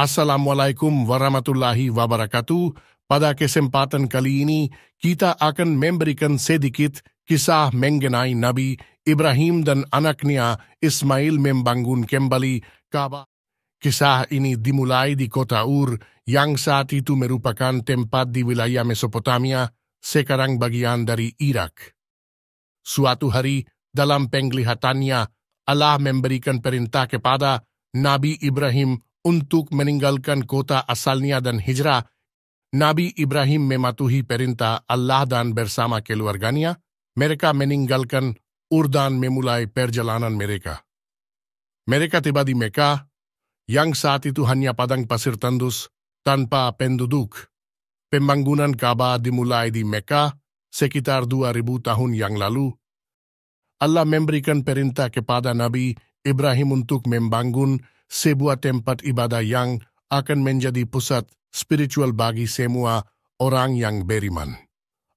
Assalamualaikum warahmatullahi wabarakatuh. Pada kesempatan kali ini, kita akan memberikan sedikit kisah mengenai Nabi Ibrahim dan anaknya Ismail membangun kembali Ka'bah. Kisah ini dimulai di kota Ur yang saat itu merupakan tempat di wilayah Mesopotamia, sekarang bagian dari Irak. Suatu hari, dalam penglihatannya, Allah memberikan perintah kepada Nabi Ibrahim untuk meninggalkan kota asalnya dan hijrah, Nabi Ibrahim mematuhi perintah Allah dan bersama keluarganya, mereka meninggalkan Ur dan memulai perjalanan mereka. Mereka tiba di Mekah, yang saat itu hanya padang pasir tandus tanpa penduduk. Pembangunan Ka'bah dimulai di Mekah sekitar 2000 tahun yang lalu. Allah memberikan perintah kepada Nabi Ibrahim untuk membangun sebuah tempat ibadah yang akan menjadi pusat spiritual bagi semua orang yang beriman.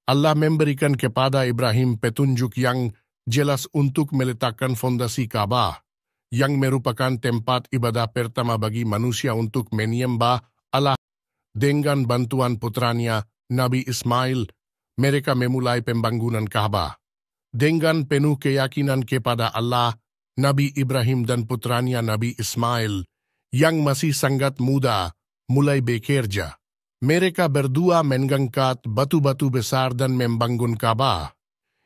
Allah memberikan kepada Ibrahim petunjuk yang jelas untuk meletakkan fondasi Ka'bah, yang merupakan tempat ibadah pertama bagi manusia untuk menyembah Allah dengan bantuan putranya Nabi Ismail, mereka memulai pembangunan Ka'bah. Dengan penuh keyakinan kepada Allah Nabi Ibrahim dan putranya Nabi Ismail yang masih sangat muda mulai bekerja. Mereka berdua mengangkat batu-batu besar dan membangun Ka'bah.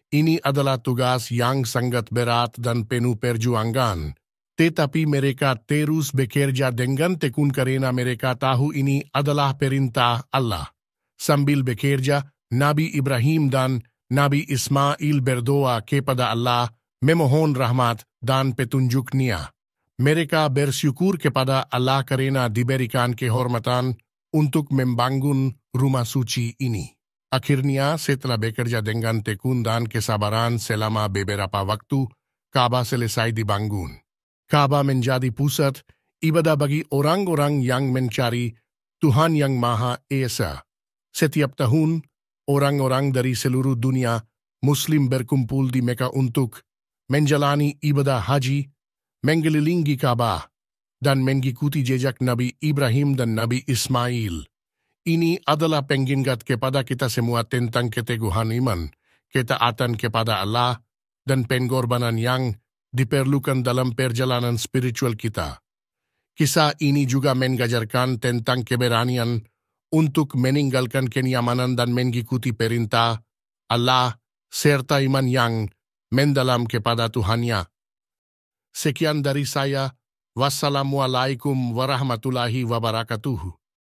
Ini adalah tugas yang sangat berat dan penuh perjuangan. Tetapi mereka terus bekerja dengan tekun karena mereka tahu ini adalah perintah Allah. Sambil bekerja, Nabi Ibrahim dan Nabi Ismail berdoa kepada Allah memohon rahmat dan petunjuk petunjuknya. Mereka bersyukur kepada Allah karena diberikan kehormatan untuk membangun rumah suci ini. Akhirnya setelah bekerja dengan tekun dan kesabaran selama beberapa waktu, Ka'bah selesai dibangun. Ka'bah menjadi pusat ibadah bagi orang-orang yang mencari Tuhan Yang Maha Esa. Setiap tahun, orang-orang dari seluruh dunia Muslim berkumpul di Mekah untuk menjalani ibadah haji, mengelilingi Ka'bah, dan mengikuti jejak Nabi Ibrahim dan Nabi Ismail. Ini adalah pengingat kepada kita semua tentang keteguhan iman, ketaatan kepada Allah, dan pengorbanan yang diperlukan dalam perjalanan spiritual kita. Kisah ini juga mengajarkan tentang keberanian untuk meninggalkan kenyamanan dan mengikuti perintah Allah serta iman yang mendalam kepada Tuhannya. Sekian dari saya. Wassalamualaikum warahmatullahi wabarakatuh.